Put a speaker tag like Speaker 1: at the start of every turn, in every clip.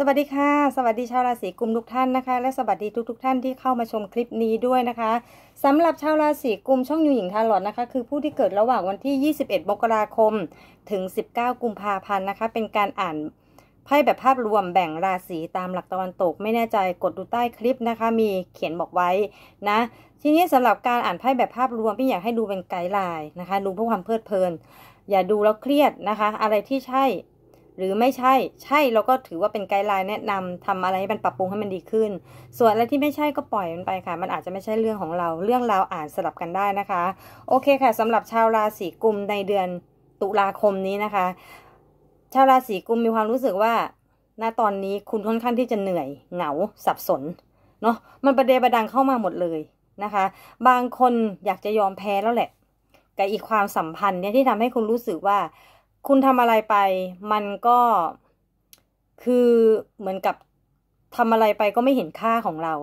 Speaker 1: สวัสดีค่ะสวัสดีชาวราศีกุมทุกท่านนะคะและสวัสดีทุกๆทท่านที่เข้ามาชมคลิปนี้ด้วยนะคะ สำหรับชาวราศีกุมช่องยูหญิงทาหลอดนะคะคือผู้ที่เกิดระหว่างวันที่ 21มกราคมถึง 19 กุมภาพันธ์นะคะ เป็นการอ่านไพ่แบบภาพรวมแบ่งราศีตามหลักตะวันตกไม่แน่ใจกดดูใต้คลิปนะคะมีเขียนบอกไว้นะทีนี้สำหรับการอ่านไพ่แบบภาพรวมพี่อยากให้ดูเป็นไกด์ไลน์นะคะดูเพื่อความเพลิดเพลิน อย่าดูแล้วเครียดนะคะ อะไรที่ใช่หรือไม่ใช่ ใช่เราก็ถือว่าเป็นไกด์ไลน์แนะนำทำอะไรให้มันปรับปรุงให้มันดีขึ้น ส่วนอะไรที่ไม่ใช่ก็ปล่อยมันไปค่ะ มันอาจจะไม่ใช่เรื่องของเรา เรื่องเราอ่านสลับกันได้นะคะ โอเคค่ะ สำหรับชาวราศีกุมในเดือนตุลาคมนี้นะคะ ชาวราศีกุมมีความรู้สึกว่า ณ ตอนนี้คุณค่อนข้างที่จะเหนื่อย เหงา สับสน เนาะมันประเดประดังเข้ามาหมดเลยนะคะ บางคนอยากจะยอมแพ้แล้วแหละ กับอีกความสัมพันธ์เนี่ยที่ทำให้คุณรู้สึกว่าคุณทำอะไรไปมันก็คือเหมือนกับทำอะไรไปก็ไม่เห็นค่าของเรา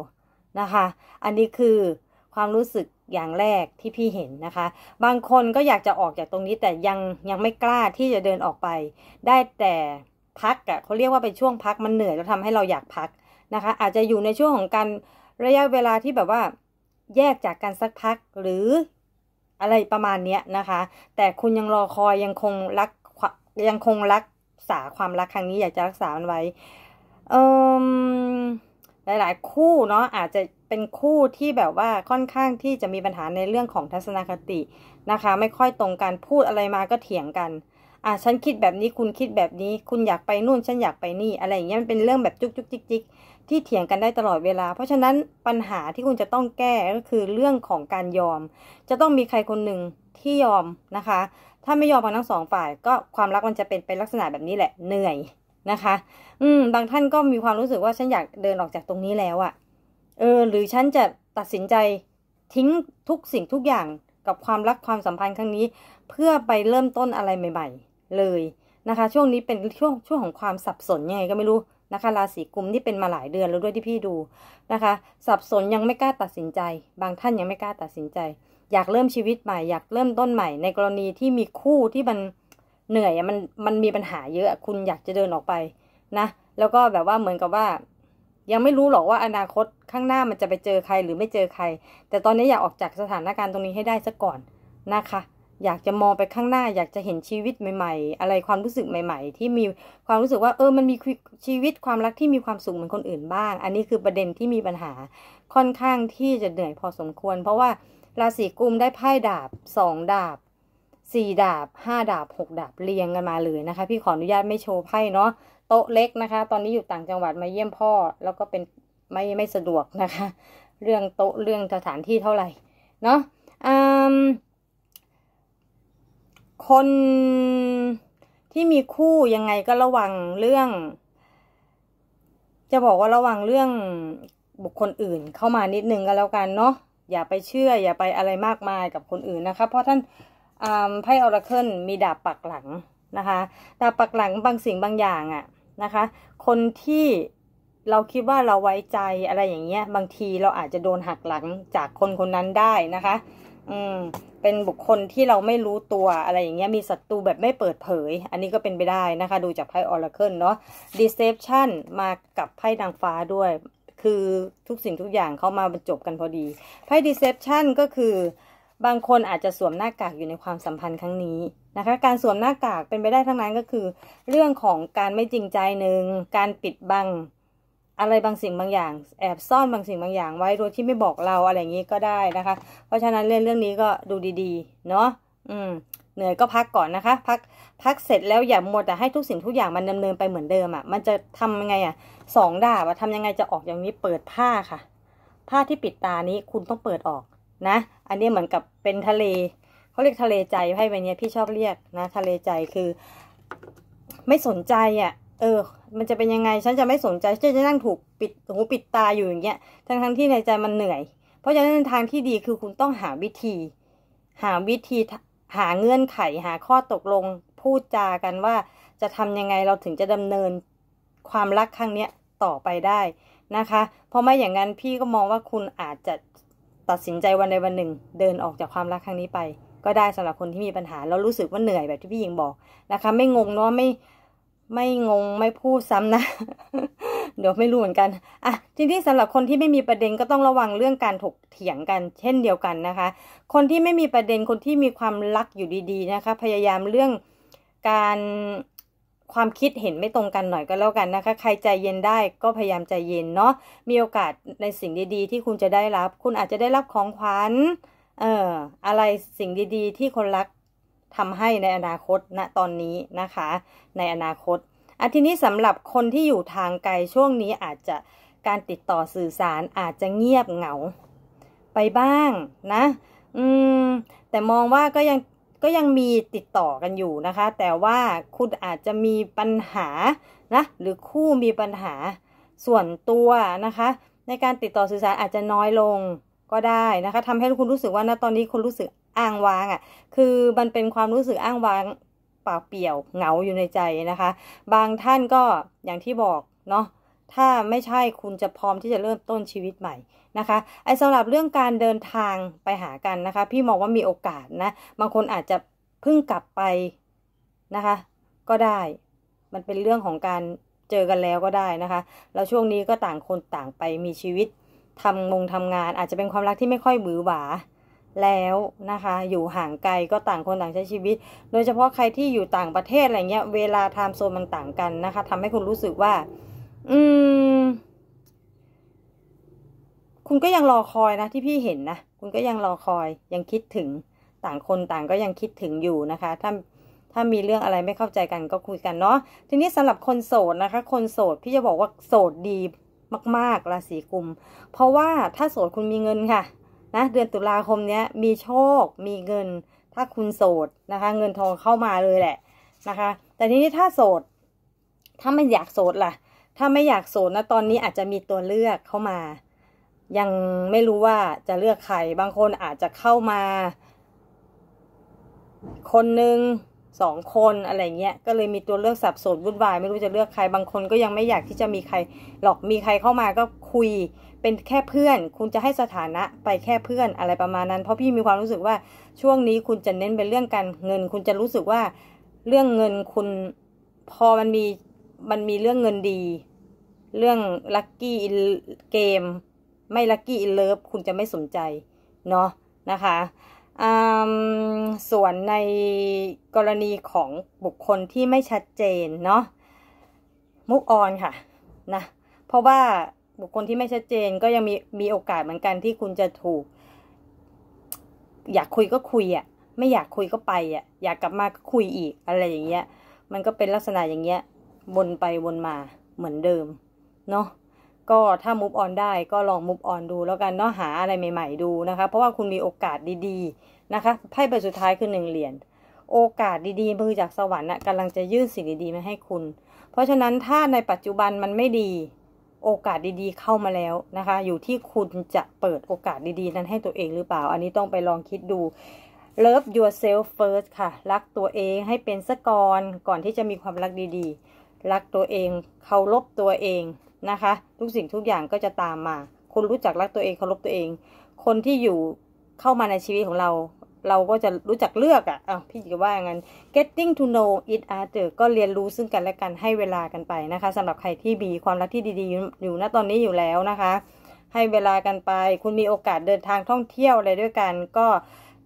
Speaker 1: นะคะ อันนี้คือความรู้สึกอย่างแรกที่พี่เห็นนะคะ บางคนก็อยากจะออกจากตรงนี้แต่ยังยังไม่กล้าที่จะเดินออกไป ได้แต่พักอะเขาเรียกว่าเป็นช่วงพักมันเหนื่อยแล้วทำให้เราอยากพักนะคะ อาจจะอยู่ในช่วงของการระยะเวลาที่แบบว่า แยกจากกันสักพักหรืออะไรประมาณเนี้ยนะคะ แต่คุณยังรอคอยยังคงรักยังคงรักษาความรักครั้งนี้อยากจะรักษามันไว้เออหลายๆ คู่เนาะอาจจะเป็นคู่ที่แบบว่าค่อนข้างที่จะมีปัญหาในเรื่องของทัศนคตินะคะ ไม่ค่อยตรงกันพูดอะไรมาก็เถียงกันอ่ะฉันคิดแบบนี้คุณคิดแบบนี้ คุณอยากไปนู่นฉันอยากไปนี่อะไรอย่างเงี้ยมันเป็นเรื่องแบบจุกจุกจิกจิกที่เถียงกันได้ตลอดเวลา เพราะฉะนั้นปัญหาที่คุณจะต้องแก้ก็คือเรื่องของการยอม จะต้องมีใครคนหนึ่งที่ยอมนะคะถ้าไม่ยอมกันทั้งสองฝ่าย ก็ความรักมันจะเป็นเป็นลักษณะแบบนี้แหละเหนื่อยนะคะ อืมบางท่านก็มีความรู้สึกว่าฉันอยากเดินออกจากตรงนี้แล้วอะ่ะเออหรือฉันจะตัดสินใจทิ้งทุกสิ่งทุกอย่างกับความรักความสัมพันธ์ครั้งนี้ เพื่อไปเริ่มต้นอะไรใหม่ ๆ เลยนะคะ ช่วงนี้เป็นช่วงช่วงของความสับสนยังไงก็ไม่รู้นะคะราศีกุมที่เป็นมาหลายเดือนแล้วด้วยที่พี่ดูนะคะ สับสนยังไม่กล้าตัดสินใจ บางท่านยังไม่กล้าตัดสินใจอยากเริ่มชีวิตใหม่ อยากเริ่มต้นใหม่ ในกรณีที่มีคู่ที่มันเหนื่อยมัน มันมีปัญหาเยอะ คุณอยากจะเดินออกไปนะ แล้วก็แบบว่าเหมือนกับว่า ยังไม่รู้หรอกว่าอนาคตข้างหน้ามันจะไปเจอใครหรือไม่เจอใคร แต่ตอนนี้อยากออกจากสถานการณ์ตรงนี้ให้ได้ซะก่อนนะคะ อยากจะมองไปข้างหน้า อยากจะเห็นชีวิตใหม่ ๆ อะไรความรู้สึกใหม่ ๆ ที่มีความรู้สึกว่าเออ มันมีชีวิตความรักที่มีความสุขเหมือนคนอื่นบ้าง อันนี้คือประเด็นที่มีปัญหาค่อนข้างที่จะเหนื่อยพอสมควร เพราะว่าราศีกุมได้ไพ่ดาบ สองดาบ สี่ดาบ ห้าดาบหกดาบเรียงกันมาเลยนะคะ พี่ขออนุญาตไม่โชว์ไพ่เนาะโต๊ะเล็กนะคะ ตอนนี้อยู่ต่างจังหวัดมาเยี่ยมพ่อ แล้วก็เป็นไม่ไม่สะดวกนะคะ เรื่องโต๊ะเรื่องสถานที่เท่าไหร่ เนาะคนที่มีคู่ยังไงก็ระวังเรื่อง จะบอกว่าระวังเรื่องบุคคลอื่นเข้ามานิดนึงก็แล้วกันเนาะอย่าไปเชื่ออย่าไปอะไรมากมายกับคนอื่นนะคะ เพราะท่านไพ่ออร์เคิลมีดาบปักหลังนะคะ ดาบปักหลังบางสิ่งบางอย่างอะนะคะ คนที่เราคิดว่าเราไว้ใจอะไรอย่างเงี้ยบางทีเราอาจจะโดนหักหลังจากคนคนนั้นได้นะคะอืมเป็นบุคคลที่เราไม่รู้ตัวอะไรอย่างเงี้ยมีศัตรูแบบไม่เปิดเผย อันนี้ก็เป็นไปได้นะคะ ดูจากไพ่ออร์เคิลเนาะ deception มากับไพ่ดังฟ้าด้วยคือทุกสิ่งทุกอย่างเขามาบรรจบกันพอดีไพ่ดีเซปชันก็คือ บางคนอาจจะสวมหน้ากากอยู่ในความสัมพันธ์ครั้งนี้นะคะ การสวมหน้ากากเป็นไปได้ทั้งนั้นก็คือ เรื่องของการไม่จริงใจหนึ่ง การปิดบัง อะไรบางสิ่งบางอย่าง แอบซ่อนบางสิ่งบางอย่างไว้โดยที่ไม่บอกเราอะไรอย่างนี้ก็ได้นะคะ เพราะฉะนั้นเื่นเรื่องนี้ก็ดูดีๆ เนาะอืมเหนื่อยก็พักก่อนนะคะ พัก พักเสร็จแล้วอย่าหมดแต่ให้ทุกสิ่งทุกอย่างมันดำเนินไปเหมือนเดิมอะ่ะ มันจะทำยังไงอะ่ะสองดาบอะทำยังไงจะออกอย่างนี้เปิดผ้าค่ะ ผ้าที่ปิดตานี้คุณต้องเปิดออกนะ อันนี้เหมือนกับเป็นทะเล เขาเรียกทะเลใจห้่ใเนี้ยพี่ชอบเรียกนะ ทะเลใจคือ ไม่สนใจอะ่ะ เออ มันจะเป็นยังไง ฉันจะไม่สนใจฉันจะนั่งถูกปิดหูปิดตาอยู่อย่างเงี้ย ทั้งทั้งที่ในใจมันเหนื่อย เพราะฉะนั้นทางที่ดีคือคุณต้องหาวิธี หาวิธีหาเงื่อนไขหาข้อตกลง พูดจากันว่าจะทำยังไงเราถึงจะดำเนินความรักครั้งนี้ต่อไปได้นะคะ เพราะไม่อย่างนั้นพี่ก็มองว่าคุณอาจจะตัดสินใจวันใดวันหนึ่ง เดินออกจากความรักครั้งนี้ไป ก็ได้สำหรับคนที่มีปัญหาแล้วรู้สึกว่าเหนื่อยแบบที่พี่หญิงบอกนะคะ ไม่งงเนาะไม่ไม่งงไม่พูดซ้ำนะเดี๋ยวไม่รู้ เหมือนกันอ่ะจริงๆสำหรับคนที่ไม่มีประเด็นก็ต้องระวังเรื่องการถกเถียงกัน เช่นเดียวกันนะคะ คนที่ไม่มีประเด็นคนที่มีความรักอยู่ดีๆนะคะพยายามเรื่องการความคิดเห็นไม่ตรงกันหน่อยก็แล้วกันนะคะใครใจเย็นได้ก็พยายามใจเย็นเนาะมีโอกาสในสิ่งดีๆ ที่คุณจะได้รับ คุณอาจจะได้รับของขวัญเอ่ออะไรสิ่งดีๆ ที่คนรักทำให้ในอนาคตณนะตอนนี้นะคะ ในอนาคตอันทีนี้สำหรับคนที่อยู่ทางไกลช่วงนี้อาจจะการติดต่อสื่อสารอาจจะเงียบเหงา ไปบ้างนะ อืมแต่มองว่าก็ยังก็ยังมีติดต่อกันอยู่นะคะ แต่ว่าคุณอาจจะมีปัญหานะ หรือคู่มีปัญหาส่วนตัวนะคะ ในการติดต่อสื่อสารอาจจะน้อยลงก็ได้นะคะทำให้คุณรู้สึกว่าณตอนนี้คุณรู้สึกอ้างว้างอะ่ะ คือมันเป็นความรู้สึกอ้างว้างเปล่าเปี่ยวเหงาอยู่ในใจนะคะ บางท่านก็อย่างที่บอกเนาะถ้าไม่ใช่คุณจะพร้อมที่จะเริ่มต้นชีวิตใหม่นะคะไอ้สำหรับเรื่องการเดินทางไปหากันนะคะพี่มองว่ามีโอกาสนะบางคนอาจจะเพิ่งกลับไปนะคะก็ได้ มันเป็นเรื่องของการเจอกันแล้วก็ได้นะคะแล้วช่วงนี้ก็ต่างคนต่างไปมีชีวิตทำงงทำงาน อาจจะเป็นความรักที่ไม่ค่อยมือหวาแล้วนะคะ อยู่ห่างไกลก็ต่างคนต่างใช้ชีวิต โดยเฉพาะใครที่อยู่ต่างประเทศอะไรเงี้ย เวลาไทม์โซนมันต่างกันนะคะ ทำให้คุณรู้สึกว่า อืม คุณก็ยังรอคอยนะ ที่พี่เห็นนะคุณก็ยังรอคอยยังคิดถึงต่างคนต่างก็ยังคิดถึงอยู่นะคะ ถ้าถ้ามีเรื่องอะไรไม่เข้าใจกันก็คุยกันเนาะทีนี้สำหรับคนโสดนะคะ คนโสดพี่จะบอกว่าโสดดีมากๆราศีกุมเพราะว่าถ้าโสดคุณมีเงินค่ะนะเดือนตุลาคมเนี้ยมีโชค มีเงิน ถ้าคุณโสดนะคะ เงินทองเข้ามาเลยแหละนะคะ แต่ทีนี้ถ้าโสด ถ้าไม่อยากโสดล่ะ ถ้าไม่อยากโสดนะตอนนี้อาจจะมีตัวเลือกเข้ามา ยังไม่รู้ว่าจะเลือกใคร บางคนอาจจะเข้ามา คนหนึ่งสองคนอะไรเงี้ย ก็เลยมีตัวเลือกสับสนวุ่นวาย ไม่รู้จะเลือกใคร บางคนก็ยังไม่อยากที่จะมีใครหรอก มีใครเข้ามาก็คุยเป็นแค่เพื่อนคุณจะให้สถานะไปแค่เพื่อนอะไรประมาณนั้น เพราะพี่มีความรู้สึกว่าช่วงนี้คุณจะเน้นเป็นเรื่องการเงิน คุณจะรู้สึกว่าเรื่องเงินคุณพอมันมีมันมีเรื่องเงินดี เรื่องลัคกี้อินเกมไม่ลัคกี้อินเลิฟคุณจะไม่สนใจเนาะนะคะส่วนในกรณีของบุคคลที่ไม่ชัดเจนเนาะมุกออนค่ะนะเพราะว่าบุคคลที่ไม่ชัดเจนก็ยังมีมีโอกาสเหมือนกันที่คุณจะถูก อยากคุยก็คุยอะ่ะไม่อยากคุยก็ไปอะ่ะอยากกลับมา ก็ คุยอีกอะไรอย่างเงี้ย มันก็เป็นลักษณะอย่างเงี้ยวนไปวนมาเหมือนเดิมเนาะก็ถ้ามุฟออนได้ก็ลองมุฟออนดูแล้วกันเนาะหาอะไรใหม่ ๆดูนะคะเพราะว่าคุณมีโอกาสดีๆนะคะไพ่ใบสุดท้ายคือหนึ่งเหรียญโอกาสดีๆมือจากสวรรค์กำลังจะยื่นสิ่งดีๆมาให้คุณ เพราะฉะนั้นถ้าในปัจจุบันมันไม่ดีโอกาสดีๆ เข้ามาแล้วนะคะ อยู่ที่คุณจะเปิดโอกาสดีๆนั้นให้ตัวเองหรือเปล่า อันนี้ต้องไปลองคิดดู Love yourself first ค่ะ รักตัวเองให้เป็นสะกอนก่อนที่จะมีความรักดีๆ รักตัวเองเคารพตัวเองนะคะ ทุกสิ่งทุกอย่างก็จะตามมา คุณรู้จักรักตัวเองเคารพตัวเอง คนที่อยู่เข้ามาในชีวิตของเราเราก็จะรู้จักเลือกอะอ่ะพี่จะว่าอย่างนั้น getting to know each other ก็เรียนรู้ซึ่งกันและกันให้เวลากันไปนะคะสำหรับใครที่มีความรักที่ดีๆ อยู่ณตอนนี้อยู่แล้วนะคะ ให้เวลากันไปคุณมีโอกาสเดินทางท่องเที่ยวอะไรด้วยกันก็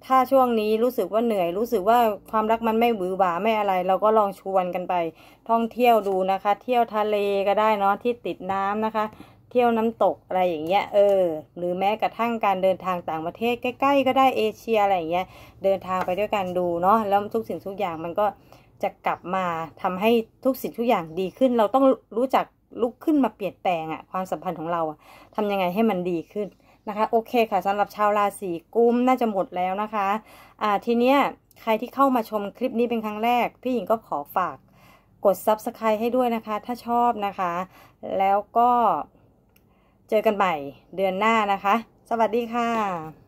Speaker 1: ถ้าช่วงนี้รู้สึกว่าเหนื่อย รู้สึกว่าความรักมันไม่หวือหวาไม่อะไร เราก็ลองชวนกันไป ท่องเที่ยวดูนะคะ เที่ยวทะเลก็ได้เนาะที่ติดน้ำนะคะเที่ยวน้ำตกอะไรอย่างเงี้ยเออ หรือแม้กระทั่งการเดินทางต่างประเทศใกล้ๆ ก็ได้เอเชียอะไรอย่างเงี้ย เดินทางไปด้วยกันดูเนาะแล้วทุกสิ่งทุกอย่างมันก็จะกลับมาทำให้ทุกสิ่งทุกอย่างดีขึ้น เราต้องรู้จักลุกขึ้นมาเปลี่ยนแปลงอะความสัมพันธ์ของเราอะทำยังไงให้มันดีขึ้นนะคะ โอเคค่ะสำหรับชาวราศีกุมน่าจะหมดแล้วนะคะอ่าทีเนี้ยใครที่เข้ามาชมคลิปนี้เป็นครั้งแรกพี่หญิงก็ขอฝากกด subscribe ให้ด้วยนะคะ ถ้าชอบนะคะแล้วก็เจอกันใหม่เดือนหน้านะคะ สวัสดีค่ะ